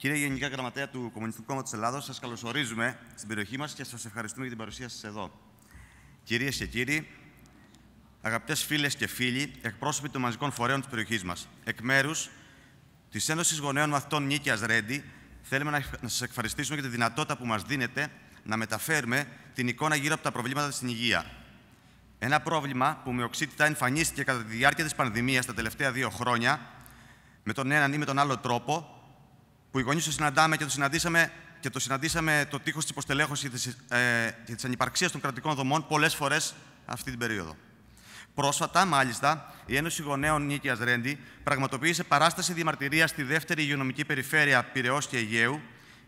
Κύριε Γενικά Γραμματέα του Κομμουνιστικού Κόμματος Ελλάδος, σας καλωσορίζουμε στην περιοχή μας και σας ευχαριστούμε για την παρουσία σας εδώ. Κυρίες και κύριοι, αγαπητές φίλες και φίλοι, εκπρόσωποι των μαζικών φορέων της περιοχής μας, εκ μέρους της Ένωσης Γονέων Μαθητών Νίκαιας Ρέντι, θέλουμε να σας ευχαριστήσουμε για τη δυνατότητα που μας δίνετε να μεταφέρουμε την εικόνα γύρω από τα προβλήματα στην υγεία. Ένα πρόβλημα που με οξύτητα εμφανίστηκε κατά τη διάρκεια της πανδημίας τα τελευταία δύο χρόνια, με τον έναν ή με τον άλλο τρόπο, που οι γονείς τους συναντάμε και το συναντήσαμε και το συναντήσαμε το τείχος της υποστελέχωσης και της, ε, της ανυπαρξίας των κρατικών δομών πολλές φορές αυτή την περίοδο. Πρόσφατα, μάλιστα, η Ένωση Γονέων Νίκαιας Ρέντι πραγματοποίησε παράσταση διαμαρτυρίας στη δεύτερη υγειονομική περιφέρεια Πυραιός και Αιγαίου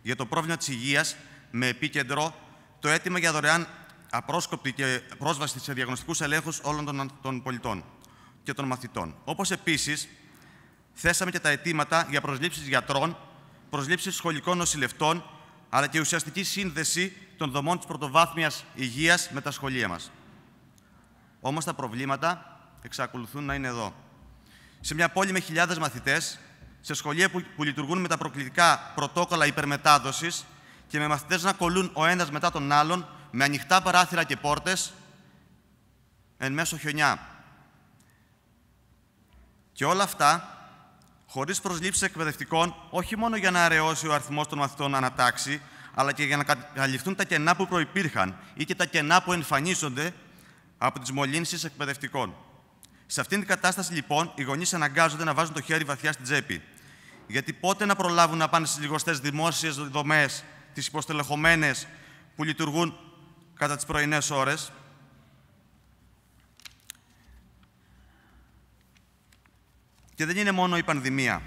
για το πρόβλημα της υγείας με επίκεντρο το αίτημα για δωρεάν απρόσκοπτη και πρόσβαση σε διαγνωστικούς ελέγχους όλων των πολιτών και των μαθητών. Όπως επίσης, θέσαμε και τα αιτήματα για προσλήψεις γιατρών προσλήψεις σχολικών νοσηλευτών, αλλά και ουσιαστική σύνδεση των δομών της πρωτοβάθμιας υγείας με τα σχολεία μας. Όμως τα προβλήματα εξακολουθούν να είναι εδώ. Σε μια πόλη με χιλιάδες μαθητές, σε σχολεία που, λειτουργούν με τα προκλητικά πρωτόκολλα υπερμετάδοσης και με μαθητές να κολλούν ο ένας μετά τον άλλον με ανοιχτά παράθυρα και πόρτες, εν μέσω χιονιά. Και όλα αυτά χωρίς προσλήψεις εκπαιδευτικών, όχι μόνο για να αραιώσει ο αριθμός των μαθητών ανατάξει, αλλά και για να καλυφθούν τα κενά που προπήρχαν ή και τα κενά που εμφανίζονται από τις μολύνσεις εκπαιδευτικών. Σε αυτήν την κατάσταση, λοιπόν, οι γονείς αναγκάζονται να βάζουν το χέρι βαθιά στην τσέπη. Γιατί πότε να προλάβουν να πάνε στις λιγοστές δημόσιες δομές, τις υποστελεχωμένες που λειτουργούν κατά τις πρωινές ώρες, Και δεν είναι μόνο η πανδημία.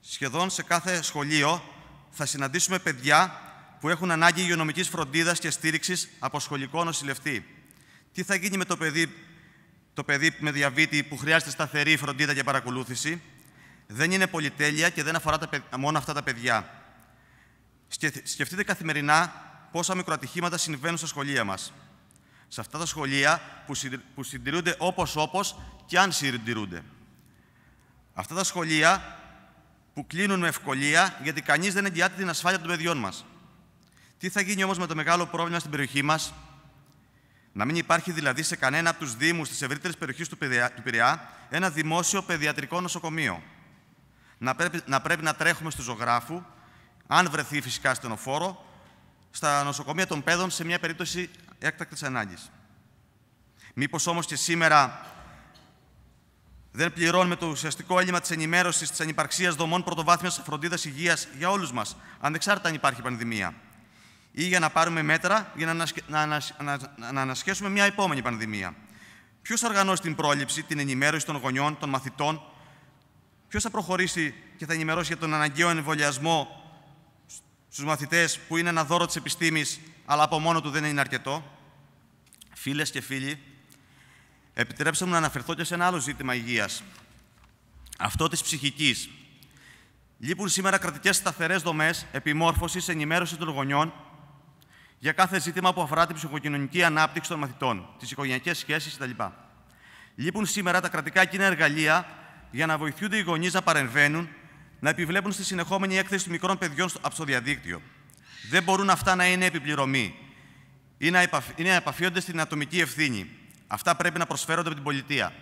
Σχεδόν σε κάθε σχολείο θα συναντήσουμε παιδιά που έχουν ανάγκη υγειονομικής φροντίδας και στήριξης από σχολικό νοσηλευτή. Τι θα γίνει με το παιδί, το παιδί με διαβήτη που χρειάζεται σταθερή φροντίδα και παρακολούθηση. Δεν είναι πολυτέλεια και δεν αφορά τα μόνο αυτά τα παιδιά. Σκεφτείτε καθημερινά πόσα μικροατυχήματα συμβαίνουν στα σχολεία μας. Σε αυτά τα σχολεία που συντηρούνται όπως όπως και αν συντηρούνται. Αυτά τα σχολεία που κλείνουν με ευκολία γιατί κανείς δεν εγγυάται την ασφάλεια των παιδιών μας. Τι θα γίνει όμως με το μεγάλο πρόβλημα στην περιοχή μας, να μην υπάρχει δηλαδή σε κανένα από τους Δήμους της ευρύτερης περιοχής του, Πειραιά ένα δημόσιο παιδιατρικό νοσοκομείο. Να πρέπει, να πρέπει να τρέχουμε στου ζωγράφου, αν βρεθεί φυσικά στενοφόρο, στα νοσοκομεία των παιδών σε μια περίπτωση έκτακτης ανάγκης. Μήπως όμως και σήμερα δεν πληρώνουμε το ουσιαστικό έλλειμμα της ενημέρωσης, της ανυπαρξίας δομών πρωτοβάθμιας φροντίδας υγείας για όλους μας, ανεξάρτητα αν υπάρχει πανδημία. Ή για να πάρουμε μέτρα για να, ανασ... να ανασχέσουμε μια επόμενη πανδημία. Ποιος θα οργανώσει την πρόληψη, την ενημέρωση των γονιών, των μαθητών, ποιος θα προχωρήσει και θα ενημερώσει για τον αναγκαίο εμβολιασμό στους μαθητές, που είναι ένα δώρο της επιστήμης, αλλά από μόνο του δεν είναι αρκετό. Φίλες και φίλοι, Επιτρέψτε μου να αναφερθώ και σε ένα άλλο ζήτημα υγείας. Αυτό της ψυχικής. Λείπουν σήμερα κρατικές σταθερές δομές επιμόρφωσης, ενημέρωση των γονιών για κάθε ζήτημα που αφορά την ψυχοκοινωνική ανάπτυξη των μαθητών, τις οικογενειακές σχέσεις κτλ. Λείπουν σήμερα τα κρατικά κοινά εργαλεία για να βοηθούνται οι γονείς να παρεμβαίνουν, να επιβλέπουν στη συνεχόμενη έκθεση των μικρών παιδιών από το διαδίκτυο. Δεν μπορούν αυτά να είναι επιπληρωμή ή να επαφίονται στην ατομική ευθύνη. Αυτά πρέπει να προσφέρονται από την πολιτεία.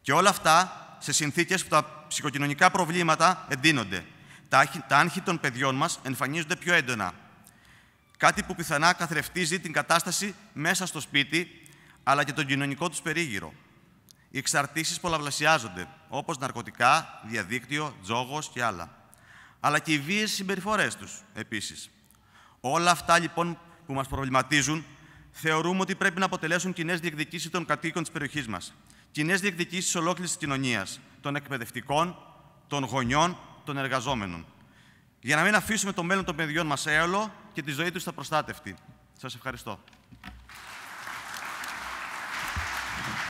Και όλα αυτά σε συνθήκες που τα ψυχοκοινωνικά προβλήματα εντείνονται. Τα άγχη των παιδιών μας εμφανίζονται πιο έντονα. Κάτι που πιθανά καθρεφτίζει την κατάσταση μέσα στο σπίτι, αλλά και τον κοινωνικό τους περίγυρο. Οι εξαρτήσεις πολλαπλασιάζονται, όπως ναρκωτικά, διαδίκτυο, τζόγος και άλλα. Αλλά και οι βίαιες συμπεριφορές τους επίσης. Όλα αυτά λοιπόν που μας προβληματίζουν Θεωρούμε ότι πρέπει να αποτελέσουν κοινές διεκδικήσεις των κατοίκων της περιοχής μας. Κοινές διεκδικήσεις ολόκληρης της κοινωνίας, των εκπαιδευτικών, των γονιών, των εργαζόμενων. Για να μην αφήσουμε το μέλλον των παιδιών μας έολο και τη ζωή τους στα προστάτευτη. Σας ευχαριστώ.